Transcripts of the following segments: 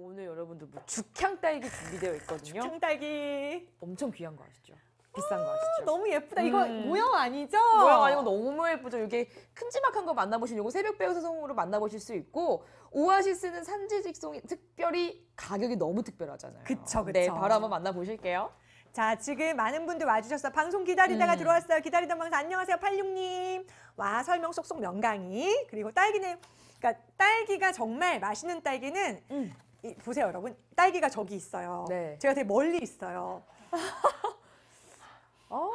오늘 여러분들 뭐 죽향 딸기 준비되어 있거든요. 죽향 딸기. 엄청 귀한 거 아시죠? 비싼 거 아시죠? 아, 너무 예쁘다. 이거 음. 모형 아니죠? 모형 아니고 너무 예쁘죠. 이게 큼지막한 거 만나보시면 이거 새벽 배우 소송으로 만나보실 수 있고 오아시스는 산지 직송이 특별히 가격이 너무 특별하잖아요. 그쵸, 네, 그쵸. 네, 바로 한번 만나보실게요. 자, 지금 많은 분들 와주셨어. 방송 기다리다가 음. 들어왔어요. 기다리던 방송 안녕하세요, 팔육님. 와, 설명 쏙쏙 명강이. 그리고 딸기는, 그러니까 딸기가 정말 맛있는 딸기는 음. 이, 보세요, 여러분. 딸기가 저기 있어요. 네. 제가 되게 멀리 있어요. 어,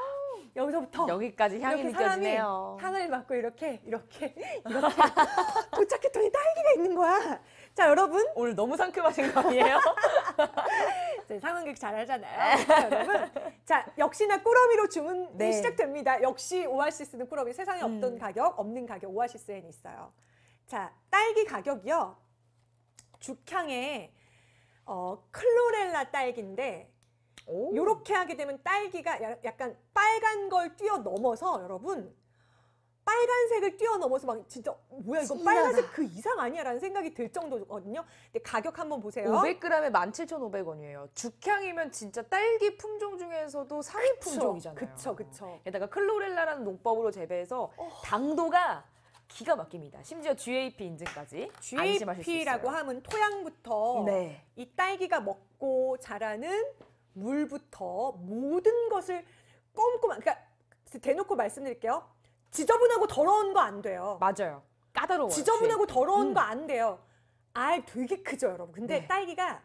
여기서부터 여기까지 향이 느껴지네요. 향을 맡고 이렇게 이렇게 이렇게 도착했더니 딸기가 있는 거야. 자, 여러분. 오늘 너무 상큼하신 거 아니에요? 네, 상황극 잘하잖아요. 그렇죠, 여러분. 자, 역시나 꾸러미로 주문이 네. 시작됩니다. 역시 오아시스는 꾸러미 세상에 음. 없던 음. 가격, 없는 가격 오아시스엔 있어요. 자, 딸기 가격이요. 죽향에 어, 클로렐라 딸기인데 요렇게 하게 되면 딸기가 약간 빨간 걸 뛰어넘어서 여러분 빨간색을 뛰어넘어서 막 진짜 뭐야 이거 진하다. 빨간색 그 이상 아니야 라는 생각이 들 정도거든요. 근데 가격 한번 보세요. 500g에 17,500원이에요. 죽향이면 진짜 딸기 품종 중에서도 상위 품종이잖아요. 그쵸 그쵸. 게다가 클로렐라라는 농법으로 재배해서 어... 당도가 기가 막힙니다. 심지어 GAP 인증까지 GAP라고 하면 토양부터 네. 이 딸기가 먹고 자라는 물부터 모든 것을 꼼꼼한 그러니까 대놓고 말씀드릴게요. 지저분하고 더러운 거 안 돼요. 맞아요. 까다로워. 지저분하고 GAP. 더러운 음. 거안 돼요. 알 되게 크죠, 여러분. 근데 네. 딸기가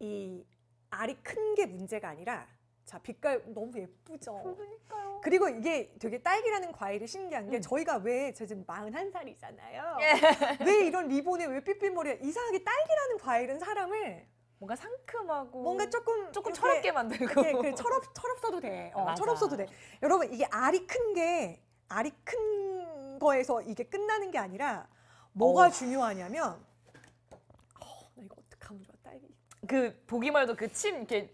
이 알이 큰 게 문제가 아니라 자, 빛깔 너무 예쁘죠? 그러니까요. 그리고 이게 되게 딸기라는 과일이 신기한 게 음. 저희가 왜, 제 지금 41살이잖아요. 예. 왜 이런 리본에 왜 삐삐머리에 이상하게 딸기라는 과일은 사람을 뭔가 상큼하고 뭔가 조금 조금 철없게 만들고 이 그래, 철없 철없어도 돼. 어, 철없어도 돼. 여러분 이게 알이 큰 게 알이 큰 거에서 이게 끝나는 게 아니라 뭐가 어. 중요하냐면 어, 나 이거 어떻 하면 좋아 딸기. 그 보기만 해도 그 침 이렇게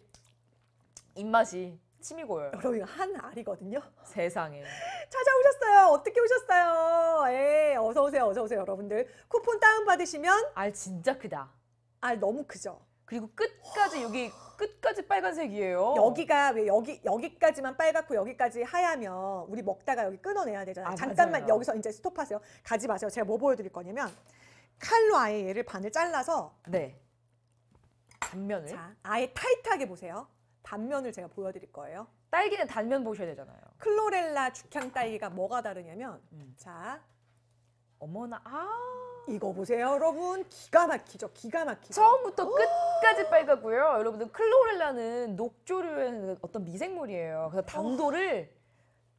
입맛이 침이 고여요. 여러분 한 알이거든요. 세상에. 찾아오셨어요. 어떻게 오셨어요? 예, 어서 오세요. 어서 오세요, 여러분들. 쿠폰 다운 받으시면 알 진짜 크다. 알 너무 크죠. 그리고 끝까지 여기 끝까지 빨간색이에요. 여기가 왜 여기 여기까지만 빨갛고 여기까지 하야면 우리 먹다가 여기 끊어내야 되잖아요. 아, 잠깐만 맞아요. 여기서 이제 스톱하세요. 가지 마세요. 제가 뭐 보여드릴 거냐면 칼로 아예 얘를 반을 잘라서 네. 단면을 자, 아예 타이트하게 보세요. 단면을 제가 보여드릴 거예요. 딸기는 단면 보셔야 되잖아요. 클로렐라 죽향 딸기가 뭐가 다르냐면 음. 자 어머나 아 이거 보세요 여러분 기가 막히죠 기가 막히죠 처음부터 어. 끝까지 빨갛고요 여러분들 클로렐라는 녹조류의 어떤 미생물이에요 그래서 당도를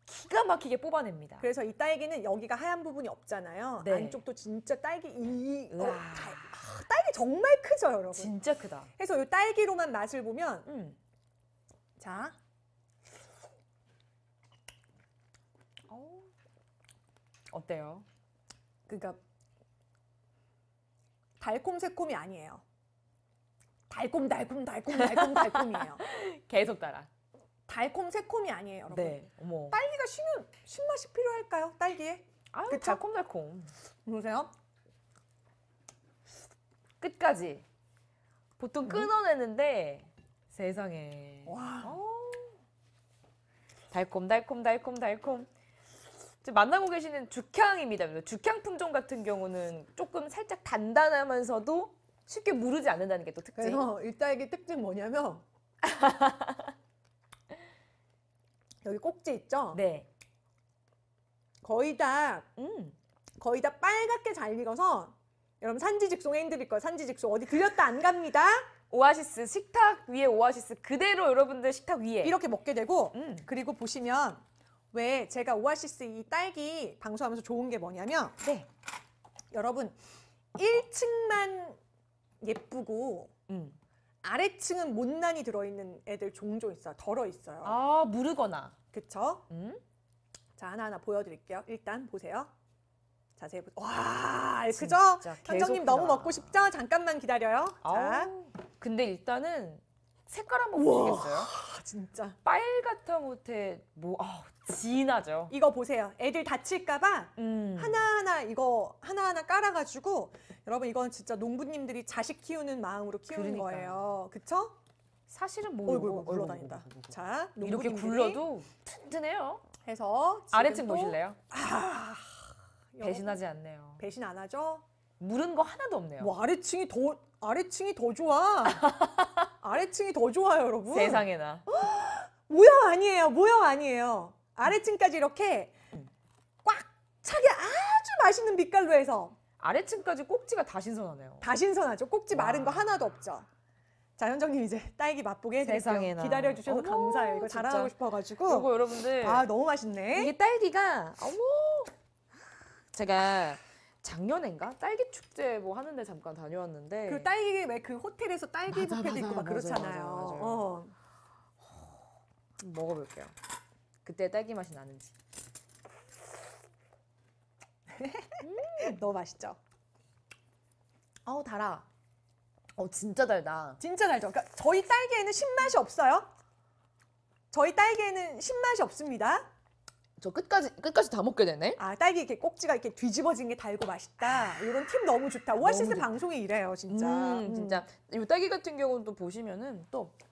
기가 막히게 뽑아냅니다 그래서 이 딸기는 여기가 하얀 부분이 없잖아요 네. 안쪽도 진짜 딸기 이 어, 딸기, 아, 딸기 정말 크죠 여러분 진짜 크다 그래서 이 딸기로만 맛을 보면 음. 자. 어 어때요? 그러니까 달콤 새콤이 아니에요. 달콤 달콤 달콤 달콤 달콤이에요. 계속 따라. 달콤 새콤이 아니에요, 여러분. 네. 어머. 딸기가 쉬는 신맛이 필요할까요? 딸기에? 아 달콤달콤. 보세요. 끝까지. 보통 음. 끊어내는데 세상에. 와. 오. 어. 달콤 달콤 달콤 달콤. 지금 만나고 계시는 죽향입니다. 죽향 품종 같은 경우는 조금 살짝 단단하면서도 쉽게 무르지 않는다는 게 또 특징. 그래서 일단이게 특징 뭐냐면 여기 꼭지 있죠? 네. 거의 다 음. 거의 다 빨갛게 잘 익어서 여러분 산지 직송 해드릴 거예요. 산지 직송 어디 들렸다 안 갑니다. 오아시스 식탁 위에 오아시스 그대로 여러분들 식탁 위에 이렇게 먹게 되고 음. 그리고 보시면 왜 제가 오아시스 이 딸기 방수하면서 좋은 게 뭐냐면 네. 여러분 1층만 예쁘고 음. 아래층은 못난이 들어있는 애들 종종 있어요. 덜어 있어요. 아, 무르거나. 그쵸? 음? 자, 하나하나 보여드릴게요. 일단 보세요. 자세히 보세요. 와, 그죠? 현장님 너무 먹고 싶죠? 잠깐만 기다려요. 자. 아우, 근데 일단은 색깔 한번 보시겠어요? 진짜. 빨갛다 못해 뭐 아, 우 진하죠. 이거 보세요. 애들 다칠까봐 음. 하나하나 이거 하나하나 깔아가지고 여러분 이건 진짜 농부님들이 자식 키우는 마음으로 키우는 그러니까 거예요. 그쵸? 사실은 뭐 어이구, 이거 뭐, 굴러다닌다. 뭐, 뭐, 자, 이렇게 농부님들이 굴러도 튼튼해요. 해서 아래층 보실래요? 아, 배신하지 않네요. 배신 안 하죠? 물은 거 하나도 없네요. 와, 뭐 아래층이 더 아래층이 더 좋아. 아래층이 더 좋아요, 여러분. 세상에나. 모형 아니에요. 모형 아니에요. 아래층까지 이렇게 꽉 차게 아주 맛있는 빛깔로 해서 아래층까지 꼭지가 다 신선하네요. 다 신선하죠. 꼭지 마른 거 하나도 없죠. 자, 현정님 이제 딸기 맛보게 해드릴게요. 세상에나. 기다려 주셔서 감사해요. 이거 진짜. 자랑하고 싶어가지고. 그리 여러분들 아 너무 맛있네. 이게 딸기가 어머 제가 작년엔가 딸기 축제 뭐 하는데 잠깐 다녀왔는데 그 딸기 왜 그 호텔에서 딸기 맞아, 뷔페도 맞아, 있고 막 맞아, 그렇잖아요. 어. 음, 먹어볼게요. 그때 딸기 맛이 나는지. 음, 너무 맛있죠? 아우 달아. 어 진짜 달다. 진짜 달죠. 그러니까 저희 딸기에는 신맛이 없어요. 저희 딸기에는 신맛이 없습니다. 저 끝까지 끝까지 다 먹게 되네. 아 딸기 이렇게 꼭지가 이렇게 뒤집어진 게 달고 맛있다. 아, 이런 팁 너무 좋다. 오아시스 방송이 이래요 진짜. 음, 음. 진짜 요 딸기 같은 경우는 보시면은 또꽉차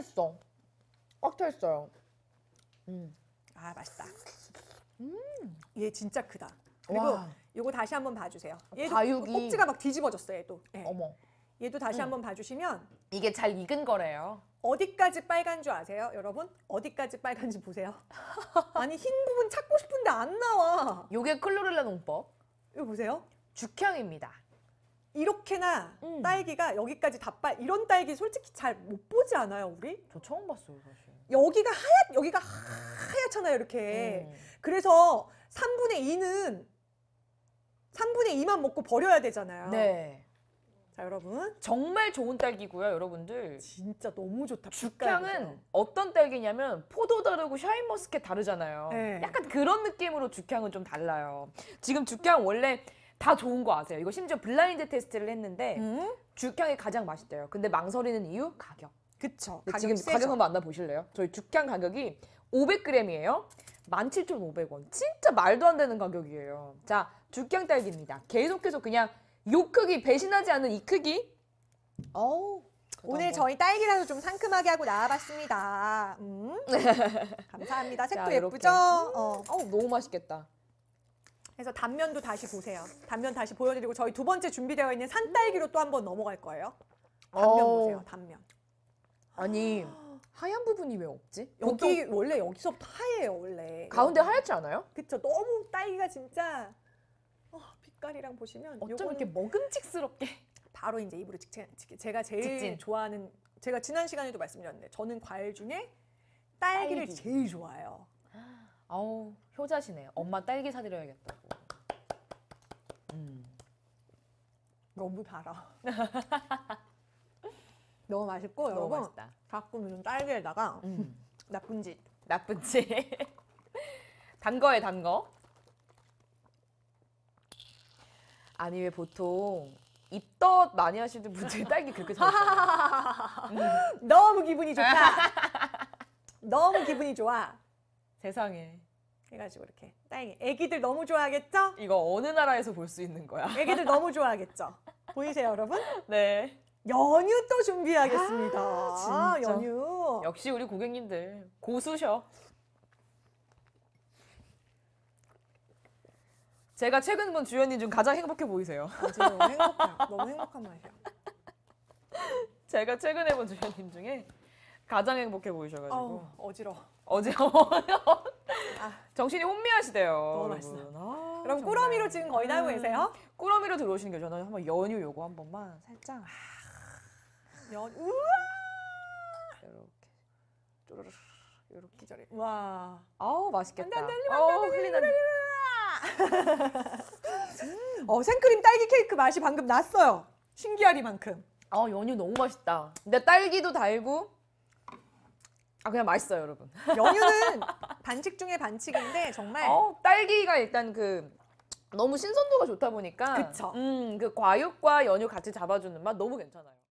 있어. 꽉차 있어요. 음. 아 맛있다. 음. 얘 진짜 크다. 그리고 와. 요거 다시 한번 봐주세요. 얘도 과육이- 꼭지가 막 뒤집어졌어요. 얘도. 예. 어머. 얘도 다시 음. 한번 봐주시면 이게 잘 익은 거래요. 어디까지 빨간 줄 아세요? 여러분 어디까지 빨간지 보세요. 아니 흰 부분 찾고 싶은데 안 나와. 요게 클로렐라 농법. 이거 보세요. 죽향입니다. 이렇게나 음. 딸기가 여기까지 다 빨. 이런 딸기 솔직히 잘 못 보지 않아요 우리? 저 처음 봤어요 사실. 여기가 하얗 여기가 하얗잖아요 이렇게. 음. 그래서 3분의 2는 3분의 2만 먹고 버려야 되잖아요. 네. 자 여러분 정말 좋은 딸기고요 여러분들 진짜 너무 좋다 죽향은 어떤 딸기냐면 포도 다르고 샤인머스켓 다르잖아요 네. 약간 그런 느낌으로 죽향은 좀 달라요 지금 죽향 원래 다 좋은 거 아세요 이거 심지어 블라인드 테스트를 했는데 음? 죽향이 가장 맛있대요 근데 망설이는 이유 가격 그쵸 가격 지금 세죠. 가격 한번 만나보실래요? 저희 죽향 가격이 500g이에요 17,500원 진짜 말도 안 되는 가격이에요 자 죽향 딸기입니다 계속해서 그냥 요 크기 배신하지 않은 이 크기? 어 오늘 뭐. 저희 딸기라서 좀 상큼하게 하고 나와봤습니다. 음. 감사합니다. 색도 자, 예쁘죠? 어. 어우, 너무 맛있겠다. 그래서 단면도 다시 보세요. 단면 다시 보여드리고 저희 두 번째 준비되어 있는 산딸기로 또 한번 넘어갈 거예요. 단면 어. 보세요. 단면. 아니 하얀 부분이 왜 없지? 여기 원래 여기서부터 하얘요 원래. 가운데 하얗지 않아요? 그쵸. 너무 딸기가 진짜 색깔이랑 보시면 어쩜 이렇게 먹음직스럽게 바로 이제 입으로 직진, 제가 제일 직진. 좋아하는 제가 지난 시간에도 말씀드렸는데 저는 과일 중에 딸기를 딸기. 제일 좋아해요. 아우 효자시네요. 엄마 딸기 사드려야겠다고. 음. 너무 달아. 너무 맛있고 너무 여러분 맛있다. 가끔 요 딸기에다가 음. 나쁜 짓 나쁜 짓. 단 거에 단 거. 아니 왜 보통 입덧 많이 하시는 분들이 딸기 그렇게 생각해요. 음. 너무 기분이 좋다. 너무 기분이 좋아. 세상에. 해가지고 이렇게 딸기. 애기들 너무 좋아하겠죠? 이거 어느 나라에서 볼 수 있는 거야? 애기들 너무 좋아하겠죠? 보이세요 여러분? 네. 연유 또 준비하겠습니다. 아, 연유. 역시 우리 고객님들 고수셔. 제가 최근 본 주연님 중 가장 행복해 보이세요. 아, 지 너무 행복해요. 너무 행복한 맛이야. 제가 최근에 본 주연님 중에 가장 행복해 보이셔가지고 어, 어지러워. 어지러워요. 아, 정신이 혼미하시대요. 너무 맛있어. 아, 그럼 정말. 꾸러미로 지금 거의 달고 계세요? 음, 꾸러미로 들어오시는 게 저는 한번 연유 요거 한 번만 살짝 아, 연 우와 이렇게 쪼르르 이렇게 자리. 와. 아우 맛있겠다. 안돼 안돼 안돼 안돼 어, 생크림 딸기 케이크 맛이 방금 났어요. 신기하리만큼. 아 연유 너무 맛있다. 근데 딸기도 달고 아 그냥 맛있어요 여러분. 연유는 반칙 중에 반칙인데 정말 어, 딸기가 일단 그 너무 신선도가 좋다 보니까 그쵸. 음, 그 과육과 연유 같이 잡아주는 맛 너무 괜찮아요.